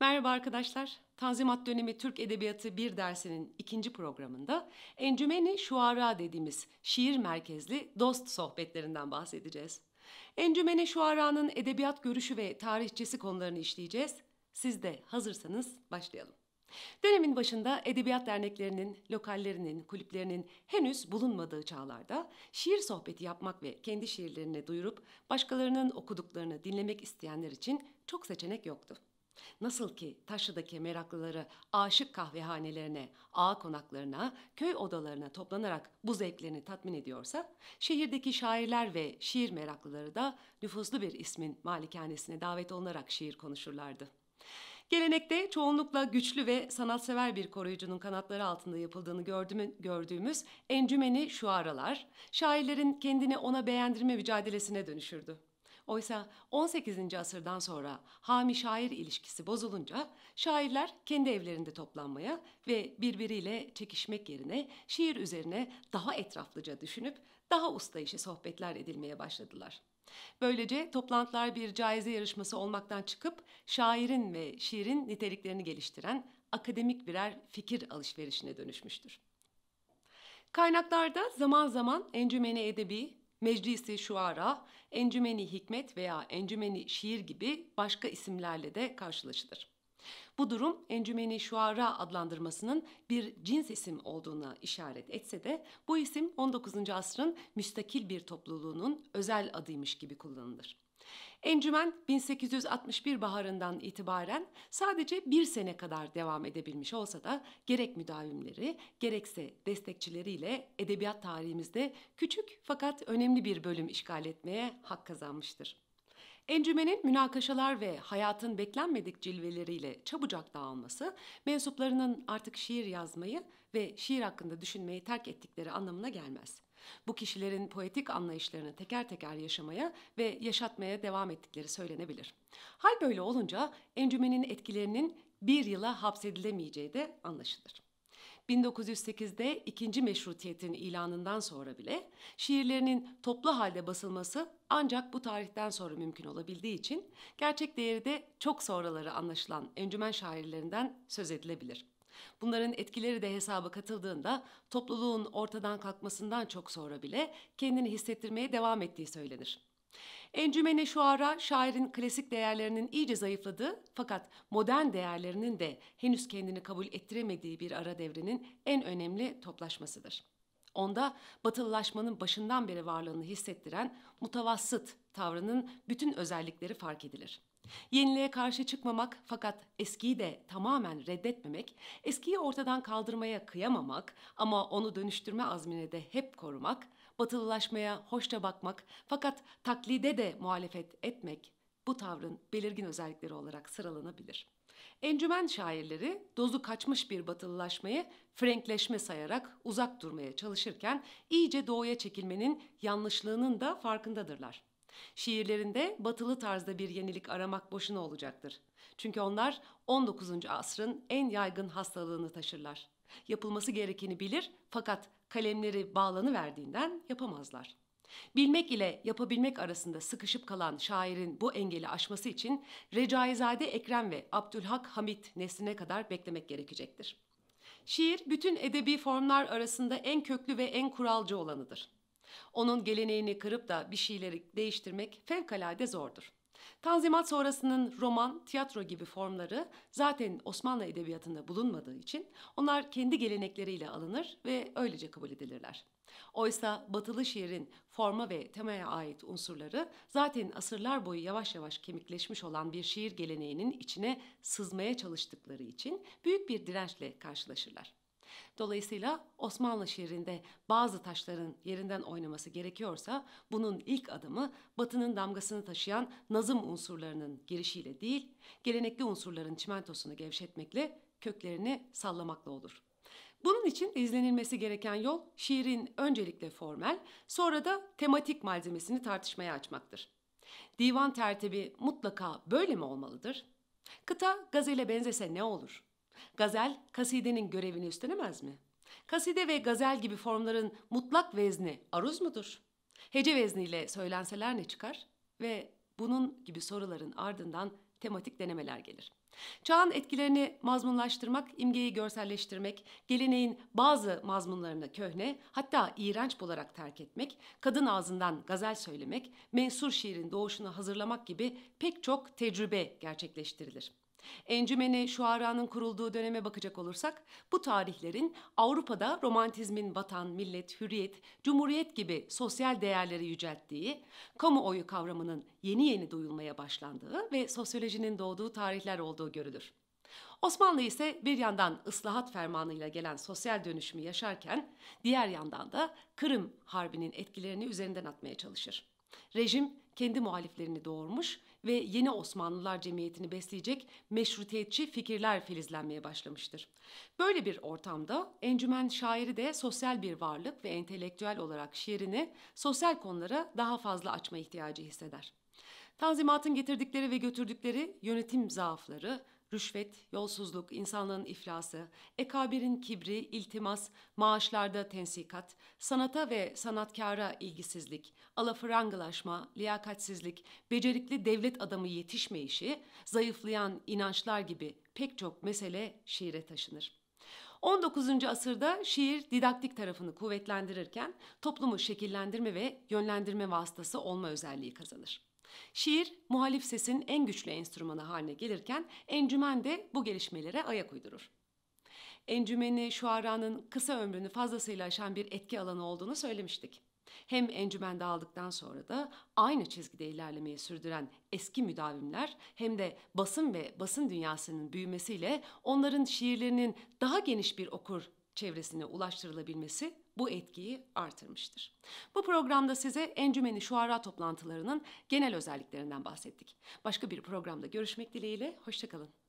Merhaba arkadaşlar. Tanzimat dönemi Türk Edebiyatı 1 dersinin ikinci programında Encümeni Şuara dediğimiz şiir merkezli dost sohbetlerinden bahsedeceğiz. Encümeni Şuara'nın edebiyat görüşü ve tarihçesi konularını işleyeceğiz. Siz de hazırsanız başlayalım. Dönemin başında edebiyat derneklerinin, lokallerinin, kulüplerinin henüz bulunmadığı çağlarda şiir sohbeti yapmak ve kendi şiirlerini duyurup başkalarının okuduklarını dinlemek isteyenler için çok seçenek yoktu. Nasıl ki taşıdaki meraklıları aşık kahvehanelerine, ağ konaklarına, köy odalarına toplanarak bu zevklerini tatmin ediyorsa, şehirdeki şairler ve şiir meraklıları da nüfuzlu bir ismin malikanesine davet olunarak şiir konuşurlardı. Gelenekte çoğunlukla güçlü ve sanatsever bir koruyucunun kanatları altında yapıldığını gördüğümüz encümeni şuaralar, şairlerin kendini ona beğendirme mücadelesine dönüşürdü. Oysa 18. asırdan sonra hami şair ilişkisi bozulunca şairler kendi evlerinde toplanmaya ve birbiriyle çekişmek yerine şiir üzerine daha etraflıca düşünüp daha usta işi sohbetler edilmeye başladılar. Böylece toplantılar bir caize yarışması olmaktan çıkıp şairin ve şiirin niteliklerini geliştiren akademik birer fikir alışverişine dönüşmüştür. Kaynaklarda zaman zaman encümeni edebi, meclisi şuara, encümeni hikmet veya encümeni şiir gibi başka isimlerle de karşılaşılır. Bu durum encümeni şuara adlandırmasının bir cins isim olduğuna işaret etse de bu isim 19. asrın müstakil bir topluluğunun özel adıymış gibi kullanılır. Encümen 1861 baharından itibaren sadece bir sene kadar devam edebilmiş olsa da gerek müdavimleri gerekse destekçileriyle edebiyat tarihimizde küçük fakat önemli bir bölüm işgal etmeye hak kazanmıştır. Encümenin münakaşalar ve hayatın beklenmedik cilveleriyle çabucak dağılması, mensuplarının artık şiir yazmayı ve şiir hakkında düşünmeyi terk ettikleri anlamına gelmez. Bu kişilerin poetik anlayışlarını teker teker yaşamaya ve yaşatmaya devam ettikleri söylenebilir. Hal böyle olunca encümenin etkilerinin bir yıla hapsedilemeyeceği de anlaşılır. 1908'de ikinci meşrutiyetin ilanından sonra bile şiirlerinin toplu halde basılması ancak bu tarihten sonra mümkün olabildiği için gerçek değeri de çok sonraları anlaşılan encümen şairlerinden söz edilebilir. Bunların etkileri de hesaba katıldığında topluluğun ortadan kalkmasından çok sonra bile kendini hissettirmeye devam ettiği söylenir. Encümene şuara şairin klasik değerlerinin iyice zayıfladığı fakat modern değerlerinin de henüz kendini kabul ettiremediği bir ara devrinin en önemli toplaşmasıdır. Onda batılılaşmanın başından beri varlığını hissettiren mutavassıt tavrının bütün özellikleri fark edilir. Yeniliğe karşı çıkmamak fakat eskiyi de tamamen reddetmemek, eskiyi ortadan kaldırmaya kıyamamak ama onu dönüştürme azmini de hep korumak, batılılaşmaya hoşça bakmak fakat taklide de muhalefet etmek bu tavrın belirgin özellikleri olarak sıralanabilir. Encümen şairleri dozu kaçmış bir batılılaşmayı frenkleşme sayarak uzak durmaya çalışırken iyice doğuya çekilmenin yanlışlığının da farkındadırlar. Şiirlerinde batılı tarzda bir yenilik aramak boşuna olacaktır. Çünkü onlar 19. asrın en yaygın hastalığını taşırlar. Yapılması gerekeni bilir fakat kalemleri bağlanı verdiğinden yapamazlar. Bilmek ile yapabilmek arasında sıkışıp kalan şairin bu engeli aşması için Recaizade Ekrem ve Abdülhak Hamit nesline kadar beklemek gerekecektir. Şiir bütün edebi formlar arasında en köklü ve en kuralcı olanıdır. Onun geleneğini kırıp da bir şeyleri değiştirmek fevkalade zordur. Tanzimat sonrasının roman, tiyatro gibi formları zaten Osmanlı edebiyatında bulunmadığı için onlar kendi gelenekleriyle alınır ve öylece kabul edilirler. Oysa batılı şiirin forma ve temaya ait unsurları zaten asırlar boyu yavaş yavaş kemikleşmiş olan bir şiir geleneğinin içine sızmaya çalıştıkları için büyük bir dirençle karşılaşırlar. Dolayısıyla Osmanlı şiirinde bazı taşların yerinden oynaması gerekiyorsa bunun ilk adımı batının damgasını taşıyan nazım unsurlarının girişiyle değil, gelenekli unsurların çimentosunu gevşetmekle köklerini sallamakla olur. Bunun için izlenilmesi gereken yol şiirin öncelikle formel, sonra da tematik malzemesini tartışmaya açmaktır. Divan tertibi mutlaka böyle mi olmalıdır? Kıta gazele benzese ne olur? Gazel kasidenin görevini üstlenemez mi? Kaside ve gazel gibi formların mutlak vezni aruz mudur? Hece vezniyle söylenseler ne çıkar? Ve bunun gibi soruların ardından tematik denemeler gelir. Çağın etkilerini mazmunlaştırmak, imgeyi görselleştirmek, geleneğin bazı mazmunlarını köhne hatta iğrenç olarak terk etmek, kadın ağzından gazel söylemek, mensur şiirin doğuşunu hazırlamak gibi pek çok tecrübe gerçekleştirilir. Encümeni şuaranın kurulduğu döneme bakacak olursak bu tarihlerin Avrupa'da romantizmin vatan, millet, hürriyet, cumhuriyet gibi sosyal değerleri yücelttiği, kamuoyu kavramının yeni yeni duyulmaya başlandığı ve sosyolojinin doğduğu tarihler olduğu görülür. Osmanlı ise bir yandan ıslahat fermanıyla gelen sosyal dönüşümü yaşarken diğer yandan da Kırım Harbi'nin etkilerini üzerinden atmaya çalışır. Rejim kendi muhaliflerini doğurmuş ve yeni Osmanlılar cemiyetini besleyecek meşrutiyetçi fikirler filizlenmeye başlamıştır. Böyle bir ortamda encümen şairi de sosyal bir varlık ve entelektüel olarak şiirini sosyal konulara daha fazla açma ihtiyacı hisseder. Tanzimatın getirdikleri ve götürdükleri yönetim zaafları, rüşvet, yolsuzluk, insanlığın iflası, ekabirin kibri, iltimas, maaşlarda tensikat, sanata ve sanatkara ilgisizlik, alafrangalaşma, liyakatsizlik, becerikli devlet adamı yetişmeyişi, zayıflayan inançlar gibi pek çok mesele şiire taşınır.'' 19. asırda şiir didaktik tarafını kuvvetlendirirken toplumu şekillendirme ve yönlendirme vasıtası olma özelliği kazanır. Şiir muhalif sesin en güçlü enstrümanı haline gelirken encümen de bu gelişmelere ayak uydurur. Encümeni şuaranın kısa ömrünü fazlasıyla aşan bir etki alanı olduğunu söylemiştik. Hem encümende aldıktan sonra da aynı çizgide ilerlemeyi sürdüren eski müdavimler hem de basın ve basın dünyasının büyümesiyle onların şiirlerinin daha geniş bir okur çevresine ulaştırılabilmesi bu etkiyi artırmıştır. Bu programda size encümeni şuara toplantılarının genel özelliklerinden bahsettik. Başka bir programda görüşmek dileğiyle, hoşçakalın.